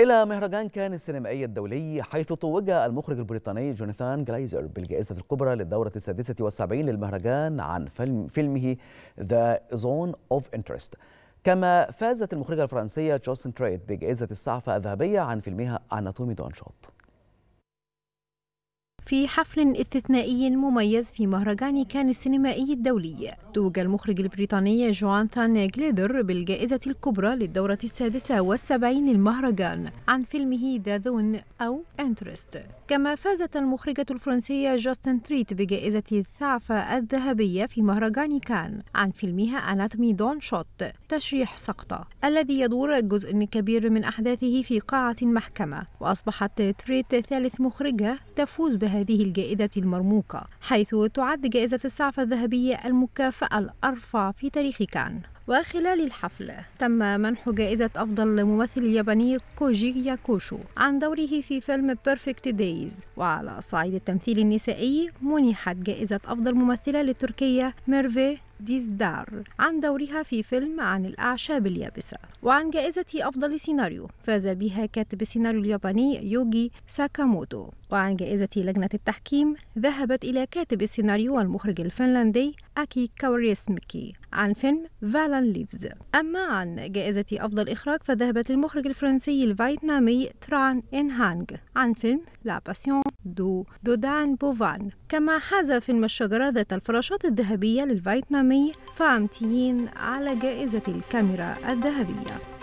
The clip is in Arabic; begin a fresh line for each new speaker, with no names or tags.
إلى مهرجان كان السينمائي الدولي حيث توج المخرج البريطاني جوناثان جلايزر بالجائزة الكبرى للدورة السادسة والسبعين للمهرجان عن فيلم فيلمه ذا زون اوف انترست كما فازت المخرجة الفرنسية جوستن تريد بجائزة الصحفة الذهبية عن فيلمها أناتومي دونشوت
في حفل استثنائي مميز في مهرجان كان السينمائي الدولي توج المخرج البريطاني جوانثان جليدر بالجائزة الكبرى للدورة السادسة والسبعين للمهرجان عن فيلمه ذا ذون أو انترست كما فازت المخرجة الفرنسية جاستن تريت بجائزة الثعفة الذهبية في مهرجان كان عن فيلمها أناتومي دون شوت تشريح سقطة الذي يدور جزء كبير من أحداثه في قاعة المحكمة وأصبحت تريت ثالث مخرجة تفوز بها هذه الجائزة المرموقة حيث تعد جائزة السعف الذهبية المكافأة الأرفع في تاريخ كان وخلال الحفل تم منح جائزة أفضل ممثل ياباني كوجي ياكوشو عن دوره في فيلم بيرفكت دايز وعلى صعيد التمثيل النسائي منحت جائزة أفضل ممثلة للتركية ميرفي ديزدار عن دورها في فيلم عن الأعشاب اليابسة وعن جائزة أفضل سيناريو فاز بها كاتب السيناريو الياباني يوجي ساكاموتو وعن جائزة لجنة التحكيم ذهبت إلى كاتب السيناريو والمخرج الفنلندي أكي كوريسمكي عن فيلم فالان ليفز أما عن جائزة أفضل إخراج فذهبت للمخرج الفرنسي الفيتنامي تران إن هانج عن فيلم لا باسيون دو دودان بوفان كما حاز فيلم الشجرة ذات الفراشات الذهبية للفيتنامي تيين على جائزة الكاميرا الذهبية